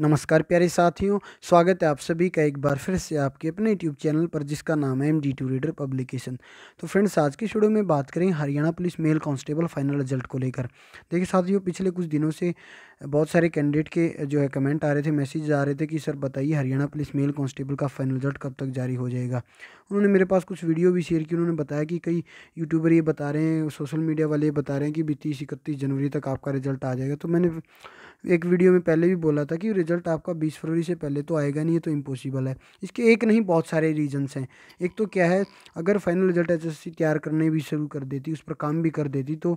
नमस्कार प्यारे साथियों स्वागत है आप सभी का एक बार फिर से आपके अपने यूट्यूब चैनल पर जिसका नाम है M D to reader publication तो फ्रेंड्स आज के शुरू में बात करें Haryana police male constable final result को लेकर देखिए साथियों पिछले कुछ दिनों से बहुत सारे कैंडिडेट के जो है कमेंट आ रहे थे मैसेज आ रहे थे कि सर बताइए हरियाणा पुलिस मेल कांस्टेबल का फाइनल रिजल्ट कब तक जारी हो जाएगा उन्होंने मेरे पास कुछ वीडियो भी शेयर की उन्होंने बताया कि कई यूट्यूबर ये बता रहे हैं सोशल मीडिया वाले बता रहे हैं कि बीस इकतीस जनवरी तक आपका रिजल्ट आ जाएगा तो मैंने एक वीडियो में पहले भी बोला था कि रिजल्ट आपका बीस फरवरी से पहले तो आएगा नहीं है तो इम्पॉसिबल है इसके एक नहीं बहुत सारे रीजंस हैं एक तो क्या है अगर फाइनल रिजल्ट एच तैयार करने भी शुरू कर देती उस पर काम भी कर देती तो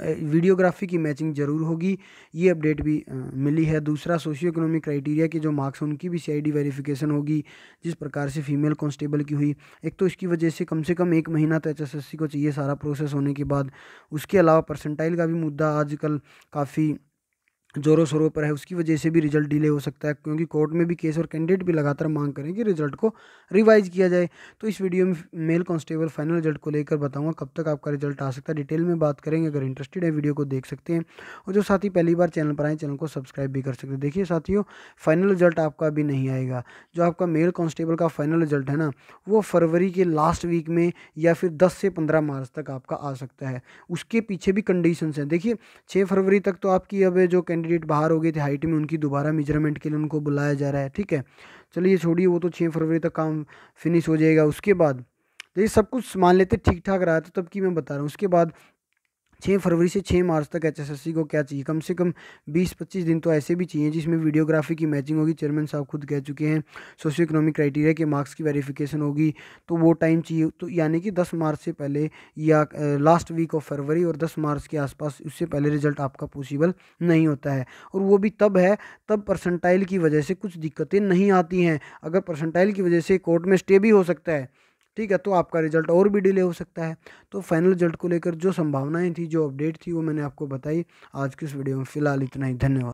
वीडियोग्राफी की मैचिंग जरूर होगी ये अपडेट भी आ, मिली है दूसरा सोशियो इकोनॉमिक क्राइटेरिया के जो मार्क्स हैं उनकी भी सीआईडी वेरिफिकेशन होगी जिस प्रकार से फीमेल कांस्टेबल की हुई एक तो इसकी वजह से कम से कम एक महीना तो एचएसएससी को चाहिए सारा प्रोसेस होने के बाद उसके अलावा परसेंटाइल का भी मुद्दा आजकल काफ़ी जोरों शोरों पर है उसकी वजह से भी रिजल्ट डिले हो सकता है क्योंकि कोर्ट में भी केस और कैंडिडेट भी लगातार मांग करें कि रिजल्ट को रिवाइज किया जाए तो इस वीडियो में मेल कांस्टेबल फाइनल रिजल्ट को लेकर बताऊंगा कब तक आपका रिजल्ट आ सकता है डिटेल में बात करेंगे अगर इंटरेस्टेड है वीडियो को देख सकते हैं और जो साथी पहली बार चैनल पर आए चैनल को सब्सक्राइब भी कर सकते हैं देखिए साथियों फाइनल रिजल्ट आपका अभी नहीं आएगा जो आपका मेल कॉन्स्टेबल का फाइनल रिजल्ट है ना वो फरवरी के लास्ट वीक में या फिर दस से पंद्रह मार्च तक आपका आ सकता है उसके पीछे भी कंडीशन हैं देखिए छः फरवरी तक तो आपकी अब जो कैंडिडेट कैंडिडेट बाहर हो गए थे हाइट में उनकी दोबारा मेजरमेंट के लिए उनको बुलाया जा रहा है ठीक है चलिए छोड़िए वो तो छः फरवरी तक काम फिनिश हो जाएगा उसके बाद तो ये सब कुछ मान लेते ठीक ठाक रहा था तब की मैं बता रहा हूँ उसके बाद छः फरवरी से छः मार्च तक एच को क्या चाहिए कम से कम बीस पच्चीस दिन तो ऐसे भी चाहिए जिसमें वीडियोग्राफी की मैचिंग होगी चेयरमैन साहब खुद कह चुके हैं सोशो इकोनॉमिक क्राइटेरिया के मार्क्स की वेरिफिकेशन होगी तो वो टाइम चाहिए तो यानी कि दस मार्च से पहले या लास्ट वीक ऑफ फरवरी और दस मार्च के आसपास उससे पहले रिजल्ट आपका पॉसिबल नहीं होता है और वो भी तब है तब परसेंटाइल की वजह से कुछ दिक्कतें नहीं आती हैं अगर परसेंटाइल की वजह से कोर्ट में स्टे भी हो सकता है ठीक है तो आपका रिजल्ट और भी डिले हो सकता है तो फाइनल रिजल्ट को लेकर जो संभावनाएं थी जो अपडेट थी वो मैंने आपको बताई आज की इस वीडियो में फ़िलहाल इतना ही धन्यवाद